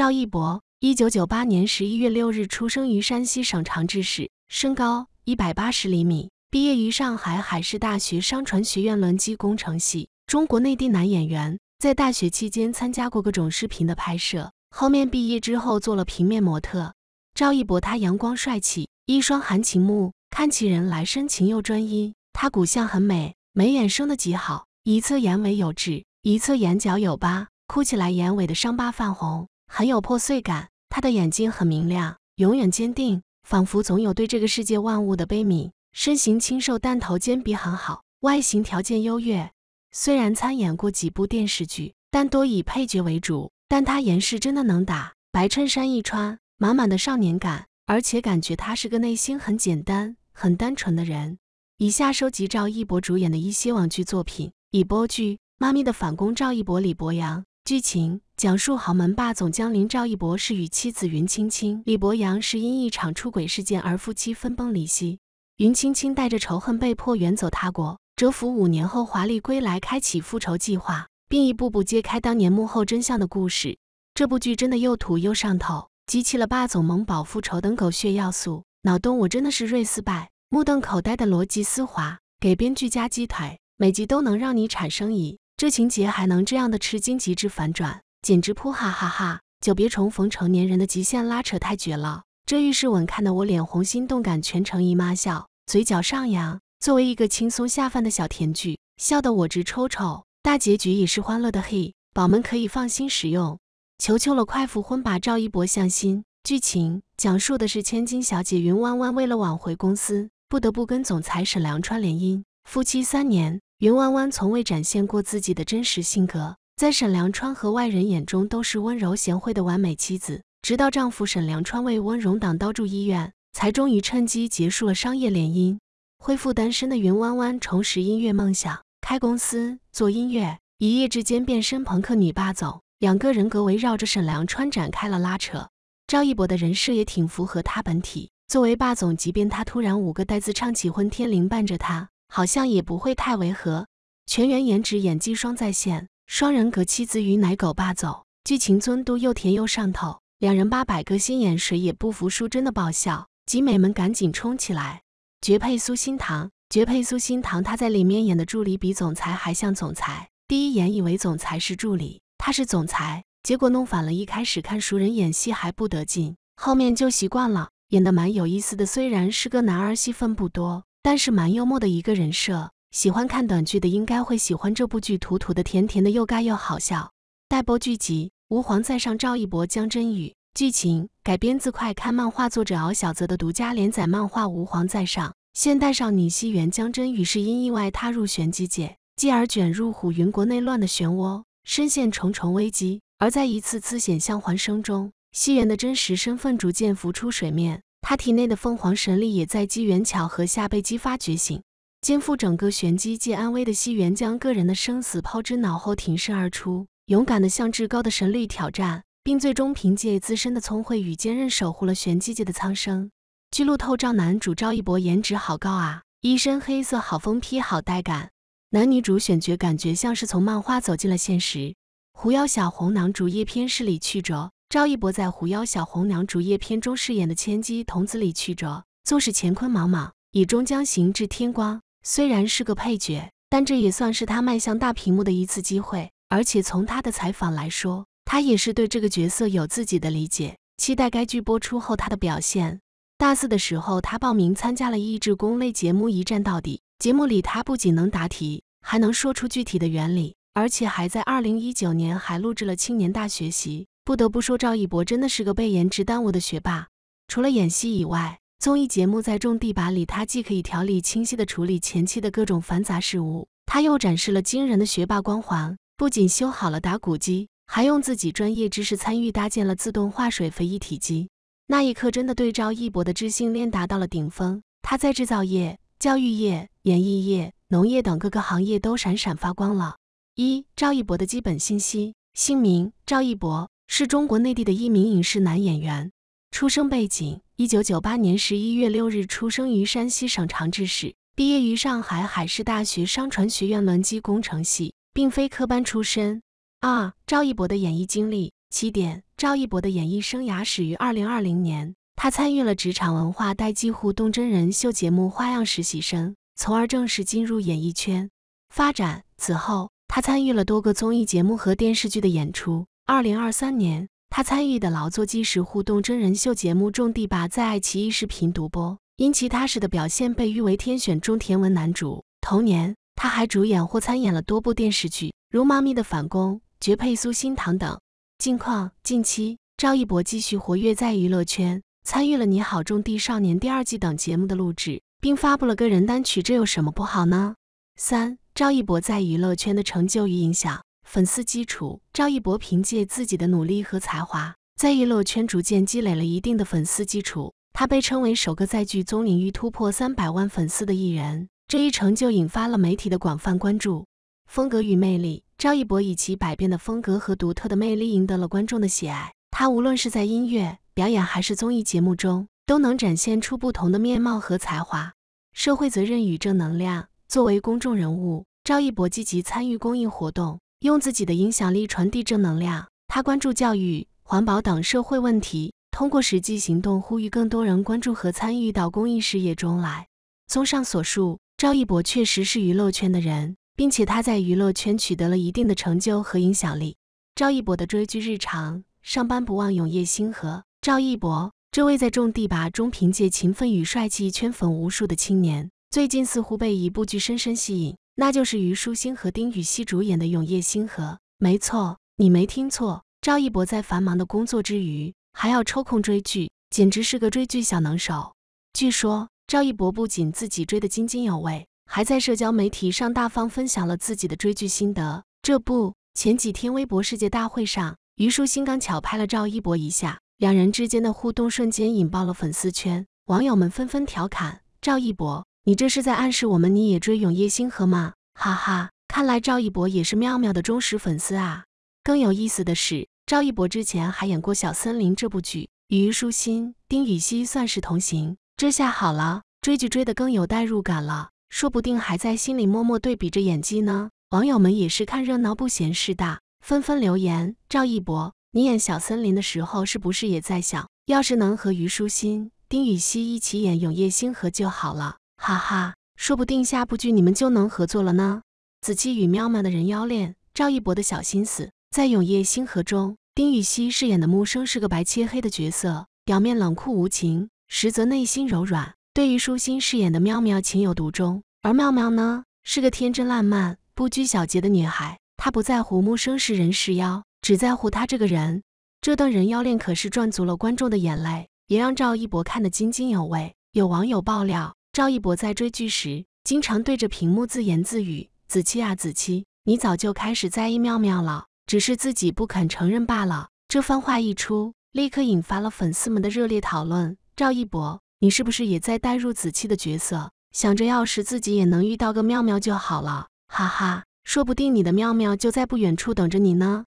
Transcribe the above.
赵一博，一九九八年十一月六日出生于山西省长治市，身高一百八十厘米，毕业于上海海事大学商船学院轮机工程系，中国内地男演员。在大学期间参加过各种视频的拍摄，后面毕业之后做了平面模特。赵一博他阳光帅气，一双含情目，看起人来深情又专一。他骨相很美，眉眼生得极好，一侧眼尾有痣，一侧眼角有疤，哭起来眼尾的伤疤泛红。很有破碎感，他的眼睛很明亮，永远坚定，仿佛总有对这个世界万物的悲悯。身形清瘦，但头尖鼻很好，外形条件优越。虽然参演过几部电视剧，但多以配角为主。但他严戏真的能打，白衬衫一穿，满满的少年感，而且感觉他是个内心很简单、很单纯的人。以下收集赵一博主演的一些网剧作品：以播剧《妈咪的反攻》，赵一博、李博洋。剧情讲述豪门霸总江林赵一博是与妻子云青青、李博洋是因一场出轨事件而夫妻分崩离析，云青青带着仇恨被迫远走他国，蛰伏五年后华丽归来，开启复仇计划，并一步步揭开当年幕后真相的故事。这部剧真的又土又上头，集齐了霸总、萌宝、复仇等狗血要素，脑洞我真的是瑞斯拜，目瞪口呆的逻辑丝滑，给编剧加鸡腿，每集都能让你产生疑。这情节还能这样的吃惊极致反转，简直噗哈哈哈！久别重逢，成年人的极限拉扯太绝了。这浴室吻看得我脸红心动，感全程姨妈笑，嘴角上扬。作为一个轻松下饭的小甜剧，笑得我直抽抽。大结局也是欢乐的 he，宝们可以放心使用。求求了，快复婚吧！赵一博向心。剧情讲述的是千金小姐云弯弯为了挽回公司，不得不跟总裁沈良川联姻，夫妻三年。云弯弯从未展现过自己的真实性格，在沈良川和外人眼中都是温柔贤惠的完美妻子。直到丈夫沈良川为温荣挡刀住医院，才终于趁机结束了商业联姻，恢复单身的云弯弯重拾音乐梦想，开公司做音乐，一夜之间变身朋克女霸总。两个人格围绕着沈良川展开了拉扯。赵一博的人设也挺符合他本体，作为霸总，即便他突然五个带字唱起《混天绫》，伴着他。好像也不会太违和，全员颜值演技双在线，双人格妻子与奶狗霸走，剧情尊嘟又甜又上头，两人八百个心眼谁也不服输，真的爆笑，集美们赶紧冲起来！绝配苏心堂，绝配苏心堂，他在里面演的助理比总裁还像总裁，第一眼以为总裁是助理，他是总裁，结果弄反了。一开始看熟人演戏还不得劲，后面就习惯了，演得蛮有意思的，虽然是个男儿，戏份不多。但是蛮幽默的一个人设，喜欢看短剧的应该会喜欢这部剧，土土的、甜甜的，又尬又好笑。待播剧集：《吾皇在上》，赵一博、江真宇。剧情改编自快看漫画作者敖小泽的独家连载漫画《吾皇在上》。现代少女西园江真宇是因意外踏入玄机界，继而卷入虎云国内乱的漩涡，深陷重重危机。而在一次次险象环生中，西园的真实身份逐渐浮出水面。他体内的凤凰神力也在机缘巧合下被激发觉醒，肩负整个玄机界安危的西元，将个人的生死抛之脑后，挺身而出，勇敢地向至高的神力挑战，并最终凭借自身的聪慧与坚韧守护了玄机界的苍生。剧路透照，男主赵一博颜值好高啊，一身黑色好风批，好带感。男女主选角感觉像是从漫画走进了现实。狐妖小红娘竹叶篇势里曲折。赵一博在《狐妖小红娘·竹叶篇》中饰演的千机童子里曲折，纵使乾坤茫茫，以终将行至天光。虽然是个配角，但这也算是他迈向大屏幕的一次机会。而且从他的采访来说，他也是对这个角色有自己的理解，期待该剧播出后他的表现。大四的时候，他报名参加了益智攻类节目《一站到底》，节目里他不仅能答题，还能说出具体的原理，而且还在二零一九年还录制了《青年大学习》。不得不说，赵一博真的是个被颜值耽误的学霸。除了演戏以外，综艺节目在种地吧里，他既可以条理清晰地处理前期的各种繁杂事务，他又展示了惊人的学霸光环。不仅修好了打谷机，还用自己专业知识参与搭建了自动化水肥一体机。那一刻，真的对赵一博的知性链达到了顶峰。他在制造业、教育业、演艺业、农业等各个行业都闪闪发光了。一、赵一博的基本信息：姓名赵一博。是中国内地的一名影视男演员，出生背景：一九九八年十一月六日出生于山西省长治市，毕业于上海海事大学商船学院轮机工程系，并非科班出身。二、赵一博的演艺经历起点：赵一博的演艺生涯始于二零二零年，他参与了职场文化代际互动真人秀节目《花样实习生》，从而正式进入演艺圈。发展此后，他参与了多个综艺节目和电视剧的演出。二零二三年，他参与的劳作纪实互动真人秀节目《种地吧》在爱奇艺视频独播，因其踏实的表现被誉为“天选中田文男主”。同年，他还主演或参演了多部电视剧，如《妈咪的反攻》《绝配苏新堂》等。近况近期，赵一博继续活跃在娱乐圈，参与了《你好，种地少年》第二季等节目的录制，并发布了个人单曲。这有什么不好呢？三、赵一博在娱乐圈的成就与影响。粉丝基础，赵一博凭借自己的努力和才华，在娱乐圈逐渐积累了一定的粉丝基础。他被称为首个在剧综领域突破三百万粉丝的艺人，这一成就引发了媒体的广泛关注。风格与魅力，赵一博以其百变的风格和独特的魅力赢得了观众的喜爱。他无论是在音乐表演还是综艺节目中，都能展现出不同的面貌和才华。社会责任与正能量，作为公众人物，赵一博积极参与公益活动。用自己的影响力传递正能量。他关注教育、环保等社会问题，通过实际行动呼吁更多人关注和参与到公益事业中来。综上所述，赵一博确实是娱乐圈的人，并且他在娱乐圈取得了一定的成就和影响力。赵一博的追剧日常，上班不忘《永夜星河》。赵一博，这位在种地吧中凭借勤奋与帅气圈粉无数的青年，最近似乎被一部剧深深吸引。那就是虞书欣和丁禹锡主演的《永夜星河》，没错，你没听错。赵一博在繁忙的工作之余，还要抽空追剧，简直是个追剧小能手。据说赵一博不仅自己追的津津有味，还在社交媒体上大方分享了自己的追剧心得。这不，前几天微博世界大会上，虞书欣刚巧拍了赵一博一下，两人之间的互动瞬间引爆了粉丝圈，网友们纷纷调侃赵一博。你这是在暗示我们你也追《永夜星河》吗？哈哈，看来赵一博也是妙妙的忠实粉丝啊。更有意思的是，赵一博之前还演过《小森林》这部剧，与虞书欣、丁禹兮算是同行。这下好了，追剧追得更有代入感了，说不定还在心里默默对比着演技呢。网友们也是看热闹不嫌事大，纷纷留言：“赵一博，你演《小森林》的时候是不是也在想，要是能和虞书欣、丁禹兮一起演《永夜星河》就好了？”哈哈，说不定下部剧你们就能合作了呢。子期与喵喵的人妖恋，赵一博的小心思，在《永夜星河》中，丁禹兮饰演的木生是个白切黑的角色，表面冷酷无情，实则内心柔软，对于舒心饰演的喵喵情有独钟。而喵喵呢，是个天真烂漫、不拘小节的女孩，她不在乎木生是人是妖，只在乎他这个人。这段人妖恋可是赚足了观众的眼泪，也让赵一博看得津津有味。有网友爆料。赵一博在追剧时，经常对着屏幕自言自语：“子期啊，子期，你早就开始在意妙妙了，只是自己不肯承认罢了。”这番话一出，立刻引发了粉丝们的热烈讨论。赵一博，你是不是也在代入子期的角色，想着要是自己也能遇到个妙妙就好了？哈哈，说不定你的妙妙就在不远处等着你呢。